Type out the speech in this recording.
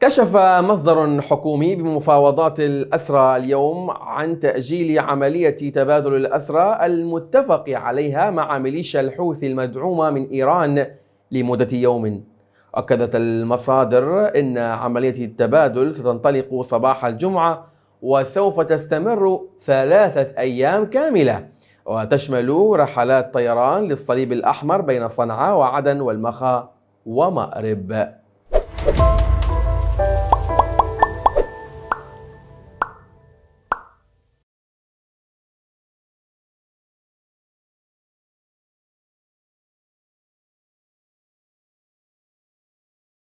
كشف مصدر حكومي بمفاوضات الأسرى اليوم عن تأجيل عملية تبادل الأسرى المتفق عليها مع ميليشيا الحوثي المدعومة من إيران لمدة يوم أكدت المصادر أن عملية التبادل ستنطلق صباح الجمعة وسوف تستمر ثلاثة أيام كاملة وتشمل رحلات طيران للصليب الأحمر بين صنعاء وعدن والمخا ومأرب